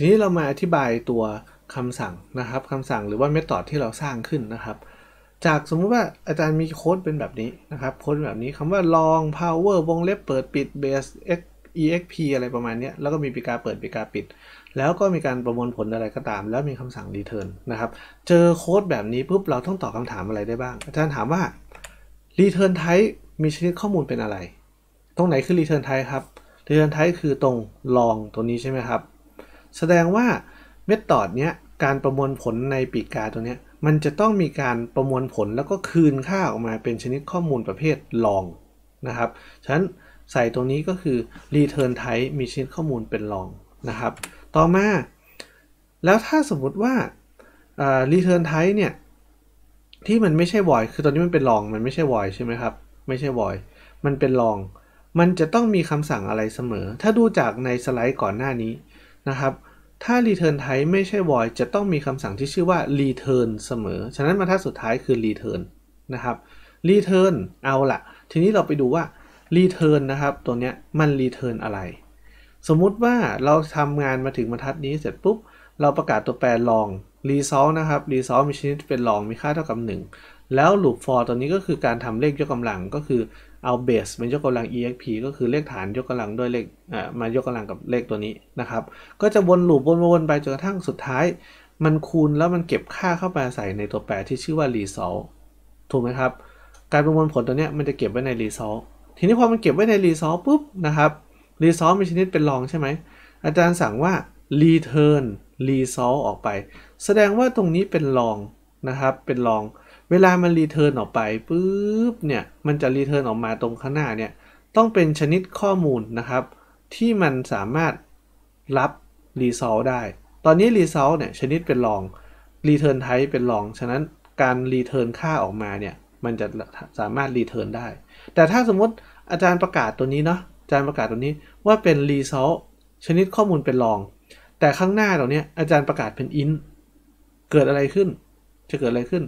ทีนี้เรามาอธิบายตัวคำสั่งนะครับคำสั่งหรือว่าเมธอดที่เราสร้างขึ้นนะครับ จากสมมุติว่าอาจารย์มีโค้ดเป็นแบบนี้นะครับโค้ดแบบนี้คำว่า long power วงเล็บเปิดปิด base x exp อะไรประมาณนี้ แล้วก็มีปีกาเปิด ปีกาปิด แล้วก็มีการประมวลผลอะไรก็ตาม แล้วมีคำสั่ง return นะครับ เจอโค้ดแบบนี้ปุ๊บ เราต้องตอบคำถามอะไรได้บ้าง อาจารย์ถามว่า return type มีชนิดข้อมูลเป็นอะไร ตรงไหนคือ return type ครับ return type คือตรง long ตัวนี้ใช่ไหมครับแสดงว่าเมธอดเนี้ยการประมวลผลในปีกาตัวเนี้ยมันจะต้องมีการประมวลผลแล้วก็คืนค่าออกมาเป็นชนิดข้อมูลประเภทลองนะครับ ฉะนั้นใส่ตรงนี้ก็คือ return type มีชนิดข้อมูลเป็นลองนะครับ ต่อมา แล้วถ้าสมมติว่า return type เนี่ย ที่มันไม่ใช่ void คือตอนนี้มันเป็นลอง มันไม่ใช่ void ใช่ไหมครับ ไม่ใช่ void มันเป็นลอง มันจะต้องมีคำสั่งอะไรเสมอ ถ้าดูจากในสไลด์ก่อนหน้านี้นะครับถ้า return type ไม่ใช่ void จะต้องมีคำสั่งที่ชื่อว่า return เสมอ ฉะนั้นบรรทัดสุดท้ายคือ return นะครับ return เอาละทีนี้เราไปดูว่า return นะครับ ตัวเนี้ยมัน return อะไร สมมุติว่าเราทำงานมาถึงบรรทัดนี้เสร็จปุ๊บ เราประกาศตัวแปร long r e s u l e นะครับ r e s u l e มีชนิดเป็น long มีค่าเท่ากับ 1แล้วลูป for ตัวนี้ก็คือการทำเลขยกกำลังก็คือเอา base เป็นยกกำลัง exp ก็คือเลขฐานยกกำลังด้วยเลขมายกกำลังกับเลขตัวนี้นะครับ ก็จะวนลูปวนนไปจนกระทั่งสุดท้าย มันคูณแล้วมันเก็บค่าเข้าไปใส่ในตัวแปรที่ชื่อว่า result ถูกไหมครับ การประมวลผลตัวนี้มันจะเก็บไว้ใน result ทีนี้พอมันเก็บไว้ใน result ปุ๊บนะครับ result มีชนิดเป็นลองใช่ไหมอาจารย์สั่งว่า return result ออกไป แสดงว่าตรงนี้เป็นลองนะครับเป็นลองเวลามันรีเทิร์นออกไปปุ๊บเนี่ยมันจะรีเทิร์นออกมาตรงข้างหน้าเนี่ยต้องเป็นชนิดข้อมูลนะครับ ที่มันสามารถรับรีซอลได้ ตอนนี้รีซอลเนี่ยชนิดเป็นลองรีเทิร์นไทป์เป็นลอง ฉะนั้นการรีเทิร์นค่าออกมาเนี่ยมันจะสามารถรีเทิร์นได้ แต่ถ้าสมมติอาจารย์ประกาศตัวนี้เนาะอาจารย์ประกาศตัวนี้ว่าเป็นรีซอลชนิดข้อมูลเป็นลอง แต่ข้างหน้าตรงเนี้ยอาจารย์ประกาศเป็นอินเกิดอะไรขึ้น จะเกิดอะไรขึ้น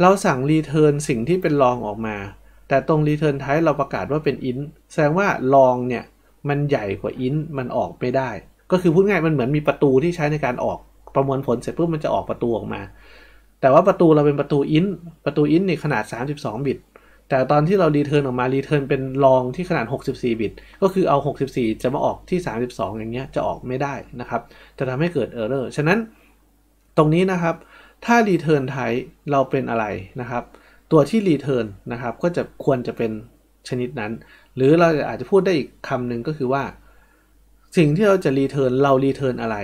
เราสั่ง return สิ่งที่เป็นลองออกมา แต่ตรง return type เราประกาศว่าเป็น int แสดงว่าลองเนี่ยมันใหญ่กว่า int มันออกไม่ได้ ก็คือพูดง่ายมันเหมือนมีประตูที่ใช้ในการออกประมวลผลเสร็จปุ๊บมันจะออกประตูออกมา แต่ว่าประตูเราเป็นประตู int ประตู int นี่ขนาด32 บิต แต่ตอนที่เรา return ออกมา return เป็นลองที่ขนาด 64 บิต ก็คือเอา 64 จะมาออกที่ 32อย่างเงี้ยจะออกไม่ได้นะครับ จะทำให้เกิด error ฉะนั้นตรงนี้นะครับถ้า Return Type เราเป็นอะไรนะครับ ตัวที่ Return นะครับก็จะควรจะเป็นชนิดนั้นหรือเราอาจจะพูดได้อีกคำหนึ่งก็คือว่าสิ่งที่เราจะ Return เรา Return อะไร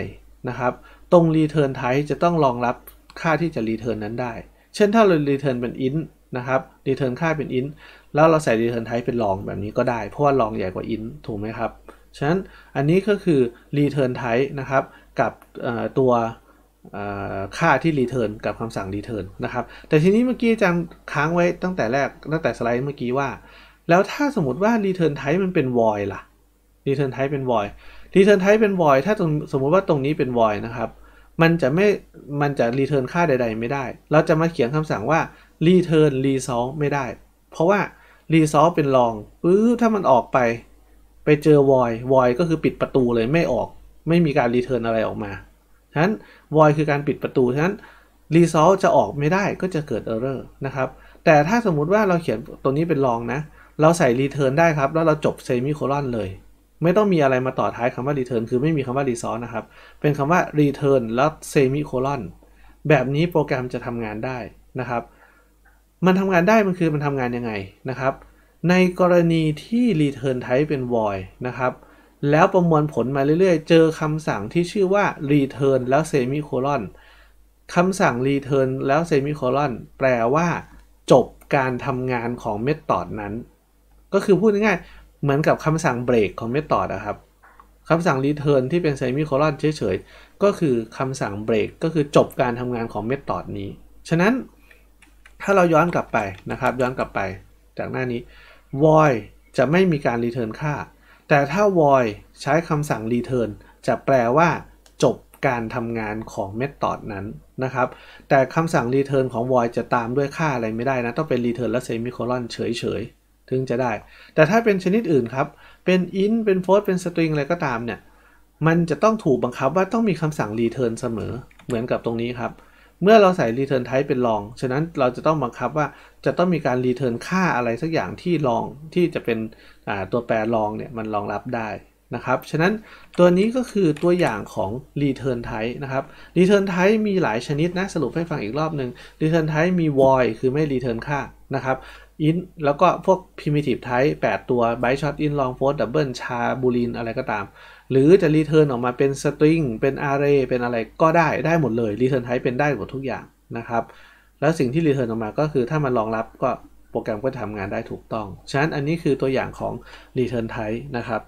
นะครับ ตรง Return Type จะต้องรองรับค่าที่จะ Return นั้นได้ เช่นถ้าเรา Return เป็น int นะครับ Return ค่าเป็น int แล้วเราใส่ Return Type เป็นลองแบบนี้ก็ได้เพราะว่าลองใหญ่กว่า int ถูกไหมครับฉะนั้นอันนี้ก็คือ Return Type นะครับกับตัวค่าที่รีเทิร์นกับคำสั่งรีเทิร์นนะครับ แต่ทีนี้เมื่อกี้อาจารย์ค้างไว้ตั้งแต่แรกตั้งแต่สไลด์เมื่อกี้ว่า แล้วถ้าสมมติว่ารีเทิร์นไทป์มันเป็น void ล่ะ รีเทิร์นไทป์เป็น void รีเทิร์นไทป์เป็น void ถ้าสมมติว่าตรงนี้เป็น void นะครับ มันจะไม่ มันจะรีเทิร์นค่าใดๆ ไม่ได้ เราจะมาเขียนคำสั่งว่ารีเทิร์นรีซอลไม่ได้ เพราะว่ารีซอลเป็น long ปื้อถ้ามันออกไปไปเจอ void void ก็คือปิดประตูเลยไม่ออก ไม่มีการรีเทิร์นอะไรออกมาฉะนั้น void คือการปิดประตูฉะนั้น r e s u l e จะออกไม่ได้ก็จะเกิด error นะครับแต่ถ้าสมมุติว่าเราเขียนตัวนี้เป็นลองนะ เราใส่ return ได้ครับ แล้วเราจบ semicolon เลยไม่ต้องมีอะไรมาต่อท้ายคำว่า return คือไม่มีคำว่า r e s u l e นะครับเป็นคำว่า return แล้ว semicolon แบบนี้โปรแกรมจะทำงานได้นะครับ มันทำงานได้มันคือมันทำงานยังไงนะครับ ในกรณีที่ return type เป็น void นะครับแล้วประมวลผลมาเรื่อยๆ เจอคำสั่งที่ชื่อว่า return แล้ว semicolon คำสั่ง return แล้ว semicolon แปลว่าจบการทำงานของเมธอดนั้น ก็คือพูดง่ายๆ เหมือนกับคำสั่ง break ของเมธอดนะครับคำสั่ง return ที่เป็น semicolon เฉยๆ ก็คือคำสั่ง break ก็คือจบการทำงานของเมธอดนี้ ฉะนั้น ถ้าเราย้อนกลับไปนะครับ ย้อนกลับไป จากหน้านี้ void จะไม่มีการ return ค่าแต่ถ้า void ใช้คำสั่ง return จะแปลว่าจบการทำงานของเมธอดนั้นนะครับ แต่คำสั่ง return ของ void จะตามด้วยค่าอะไรไม่ได้นะ ต้องเป็น return และ semicolon เฉย ๆ ถึงจะได้ แต่ถ้าเป็นชนิดอื่นครับ เป็น int เป็น float เป็น string อะไรก็ตามเนี่ย มันจะต้องถูกบังคับว่าต้องมีคำสั่ง return เสมอ เหมือนกับตรงนี้ครับเมื่อเราใส่ return type เป็น long ฉะนั้นเราจะต้องบังคับว่าจะต้องมีการ return ค่าอะไรสักอย่างที่ long ที่จะเป็นตัวแปร long เนี่ยมันรองรับได้นะครับ ฉะนั้นตัวนี้ก็คือตัวอย่างของ return type นะครับ return type มีหลายชนิดนะสรุปให้ฟังอีกรอบหนึ่ง return type มี void คือไม่ return ค่านะครับอินแล้วก็พวก primitive type 8 ตัว byte short in long f o ับเ double char boolean อะไรก็ตาม หรือจะ return ออกมาเป็น string เป็น array เป็นอะไรก็ได้ได้หมดเลย return type เป็นได้หมดทุกอย่างนะครับ แล้วสิ่งที่ return ออกมาก็คือถ้ามันรองรับก็โปรแกรมก็ทำงานได้ถูกต้อง ฉะนั้นอันนี้คือตัวอย่างของ return type นะครับ